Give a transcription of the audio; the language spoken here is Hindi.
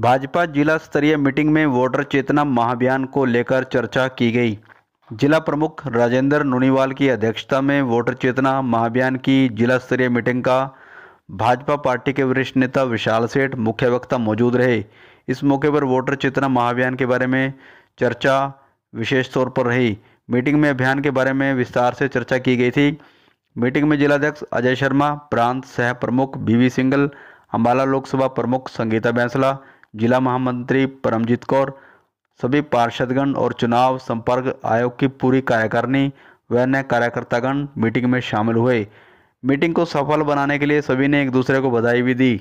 भाजपा जिला स्तरीय मीटिंग में वोटर चेतना महाभियान को लेकर चर्चा की गई जिला प्रमुख राजेंद्र नूनीवाल की अध्यक्षता में वोटर चेतना महाभियान की जिला स्तरीय मीटिंग का भाजपा पार्टी के वरिष्ठ नेता विशाल सेठ मुख्य वक्ता मौजूद रहे इस मौके पर वोटर चेतना महाभियान के बारे में चर्चा विशेष तौर पर रही मीटिंग में अभियान के बारे में विस्तार से चर्चा की गई थी मीटिंग में जिलाध्यक्ष अजय शर्मा प्रांत सह प्रमुख बी सिंगल अम्बाला लोकसभा प्रमुख संगीता बैंसला जिला महामंत्री परमजीत कौर सभी पार्षदगण और चुनाव संपर्क आयोग की पूरी कार्यकारिणी व अन्य कार्यकर्तागण मीटिंग में शामिल हुए मीटिंग को सफल बनाने के लिए सभी ने एक दूसरे को बधाई भी दी